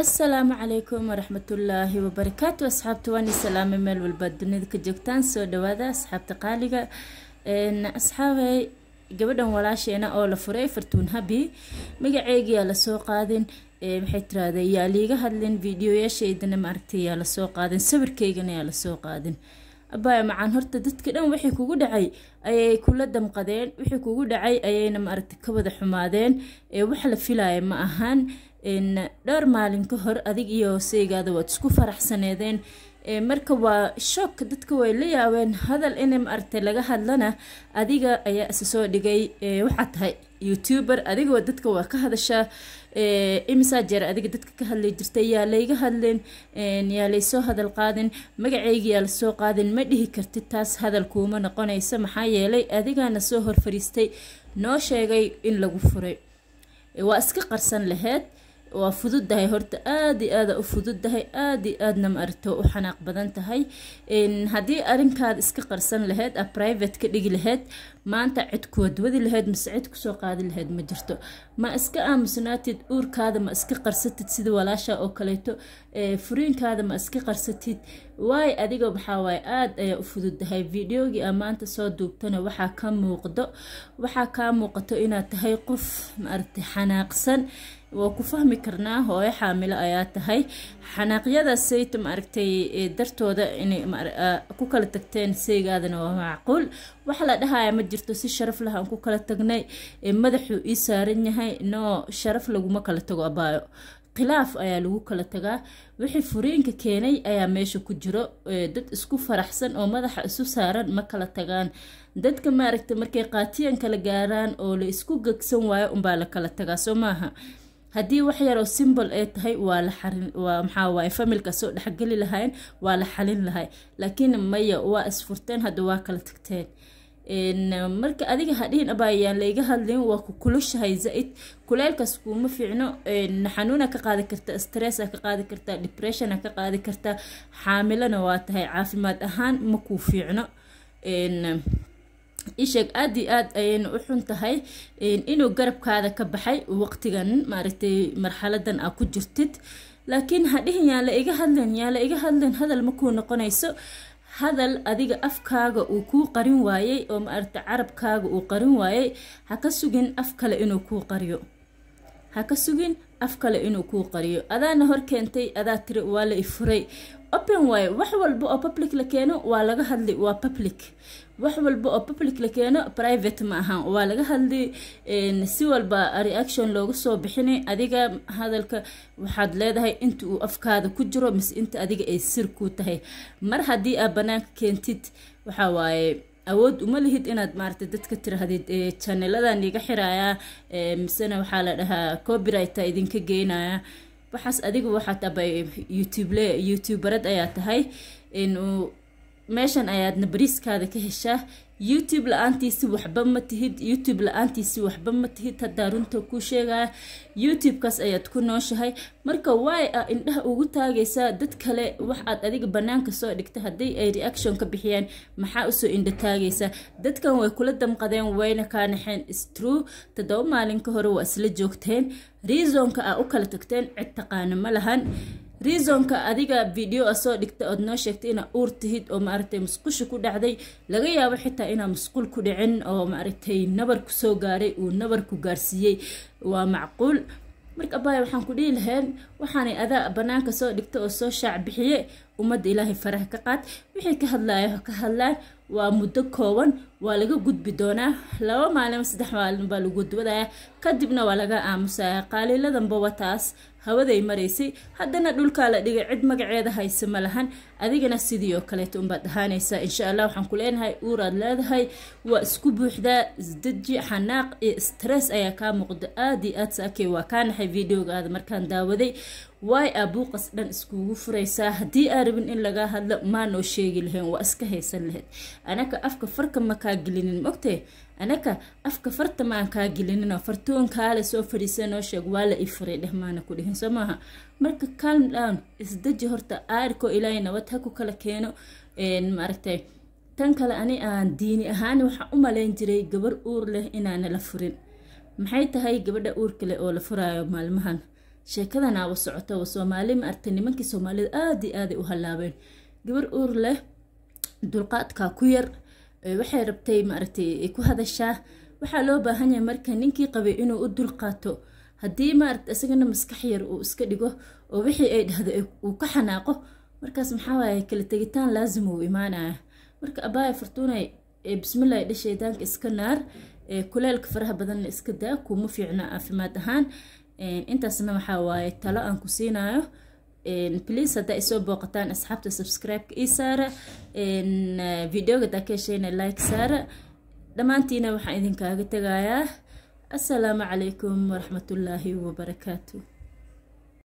asalaamu calaykum waraxmatullaahi wabarakaatu asxaabta waan salaame meel walbaa dunida ka joogtaan soo dhawaada asxaabta qaaliga asxaabay gabadhan walaasheena oo la furay fartuun habi magaceegayaa lasoo qaadin maxay tiraahda yaa liiga hadlin videoyaashaydana maaragtay yaa lasoo qaadin sawirkaygana yaa lasoo qaadin abaya macaan horta dadka dhan wixii kugu dhacay ayay kula damqadeen wixii kugu dhacay ayayna maaragtay ka wada xumaadeen ee wax la filaaya ma ahaan dhowr maalin ka hor adig iyo seegaada waad isku faraxsaneedeen eh, marka waa shock dadka way la yaabeen hadal inay maaragtay laga hadlana adiga ayaa isa dhigay eh, waxaa tahay youtuber adigoo dadka waa ka hadashaa eh, imisaa jeer adiga dadka ka hadli jirtay yaa layga hadlin yaa laysoo hadal qaadin magacayga yaa lasoo qaadin ma dhihi kartid taas hadal kuuma noqonaysa maxaa yeelay adigaana soo horfariistay noo sheegay in lagu furay waa iska qarsan laheed waa fududdahay horta aad iyo aada u fududdahay aad iyo aadna ma u xanaaq badan tahay haddii arrinkaada iska qarsan lahayd a private ka dhigi lahayd maanta cid ku wadwadi lahayd mase cid kusoo qaadi lahayd ma jirto ma iska aamusnaatid uurkaada ma iska qarsatid sida walaasha oo kaleeto furiinkaada ma iska qarsatid waay adiga maxaawaay aad ayaa u fududdahay videogii aa maanta soo duubtana waxaa ka muuqdo waxaa kaa muuqato inaad tahay qof maarata xanaaqsan waa ku fahmi karnaa hooyo xaamilo ayaa tahay xanaaqyada maaragtay e, dartooda inay ku kala tagteen saygaadana waa macquul wax la dhahaya ma jirto si sharaf lah aan ku kala tagnay e, madaxuu ii saaran yahay no sharaf laguma kala tago abaayo khilaaf ayaa lagu kala tagaa wixii fureenka keenay ayaa meesha ku jiro dad isku faraxsan oo madaxa isu saaran ma kala tagaan dadka maaragta markay qaatiyan kala gaaraan oo la isku gegsan waayo unbaa la kala tagaa soo maaha haddii wax yaroo simbol ee tahay waa la xarin waa maxaa waaye familka soo dhexgeli lahayn waa la xalin lahay laakiin maya waa isfurteen hadda waa kala tagteen Eh, marka adiga hadhihin abayaan layga hadlin waa ku kukulushahay zaid kuleelkaas kuuma fiicno xanuuna ka qaadi karta stressa ka qaadi karta debressiona ka qaadi karta xaamilona waa tahay caafimaad ahaan makuu fiicno isheeg aada iyo aada ayayna u xun tahay inuu garabkaada ka baxay waqtigan maaragtay marxaladan aa ku jirtid laakiin hadhihin yaa la iga hadlin yaa la iga hadlin hadal makuu noqonayso hadal adiga afkaaga uu kuu qarin waayey oo maaragta carabkaaga uu qarin waayey ha ka sugin af kale inuu kuu qariyo ha ka sugin af kale inuu kuu qariyo adaana hor keentay adaa tiri waa la ifuray open waaye wax walba oo public la keeno waa laga hadli waa public wax walba oo public la keeno private ma ahaan waa laga hadli si walba reaction looga soo bixina adiga hadalka waxaad leedahay inta uu afkaada ku jiro mise inta adiga ay sir kuu tahay mar haddii aa banaanka keentid waxaa waaye awood uma lihid inaad maarata dadka tirahdid janeeladan iga xiraaya misena waxaa la dhahaa copyrigta idinka geynaya waxaas adigu waxaa taba youtubele youtuberad ayaa tahay meeshan ayaadna bariiskaada ka heshaa youtube la-aantiisi waxba ma tihid youtube la-aantiisi waxba ma tihid haddaa runta ku sheegaya youtubekaas ayaad ku nooshahay marka waay a ah indhaha ugu taagaysaa dad kale wax aad adiga banaanka soo dhigta haddii ay reaction ka bixiyaan maxaa usoo indha taagaysaa dadkan way kula damqadeen wayna kaanaxeen strue toddoba maalin ka hore waa isla joogteen reasonka ah u kala tagteen cid taqaano ma lahan reasonka adiga video soo dhigta ood noo sheegtay inaa uur tihid oo maaragtay musqusha ku dhacday laga yaabo xitaa inaa musqul ku dhicin oo maaragtay nabar kusoo gaaray uu nabar ku gaarsiiyey waa macquul marka abaya waxaan ku dhihi lahayn waxaanay adaa bannaanka soo dhigta oo soo shaac bixiye ummadda ilaahay faraha ka qaad wixii ka hadlaayo ka hadlaan waa muddo kooban waa laga gudbi doonaa laba maalimo saddex maalin baa lagu gudbadayaa kadibna waa laga aamusayaa qaaliiladanba waa hawaday maraysay haddana dhulkaa la dhigay cid magaceeda hayse ma lahan adigana sidii oo kaleeto unbaad ahaanaysaa insha allah waxaan ku leenahay uuraad leedahay waa isku buuxdaa isdeji xanaaq iyo stress ayaa kaa muuqda aada iyo aad saakay waa kaa naxay videogaada markaan daawaday waay aa dhan iskuugu furaysaa haddii aad rabin in lagaa hadlo maanoo sheegi lahayn waa iska haysan lahayd anaka afka farka ma gelinin mogtee anaka afka farta maan kaa gelinino fartoonkaale soo fadhiisa sheeg waa la ifaray dheh maana ku dhihin soo maaha marka calm down isdeji horta aarikoo ilaahay nabad ha ku kala keeno maaragtay tan kale ani aan diini ahaan waxaa u malayn jiray gabar uur leh inaana la furin maxay tahay gabadha uur kale oo la furaayo maalmahan sheekadan aaba socota waa soomaali ma nimankii soomaalida aada aaday u hallaabeen gabar uur leh dulqaadka ku yar waxay rabtay maaragtay ku hadashaa waxaa loo baahan yahay marka ninkii qabay inuu u dulqaato haddii maaragta isagana maskax yar uu iska dhigo oo wixii ay dhahdo uu ka xanaaqo markaas maxaa kala tegitaan laazim uu imaanaya marka abaaya fortuunay ee bismillah dhashaydaanka iska naar ee kuleelka faraha badanna iska daa kuuma fiicno caafimaad ahaan intaasna waxaa waaye talo aan ku siinayo please haddaa isoo booqataan asxaabta subscribe-ka ii saara videoga haddaa ka hesheyna like saara dhammaantiina waxaan idinkaaga tegayaa assalaamu calaykum waraxmatullaahi wabarakaatu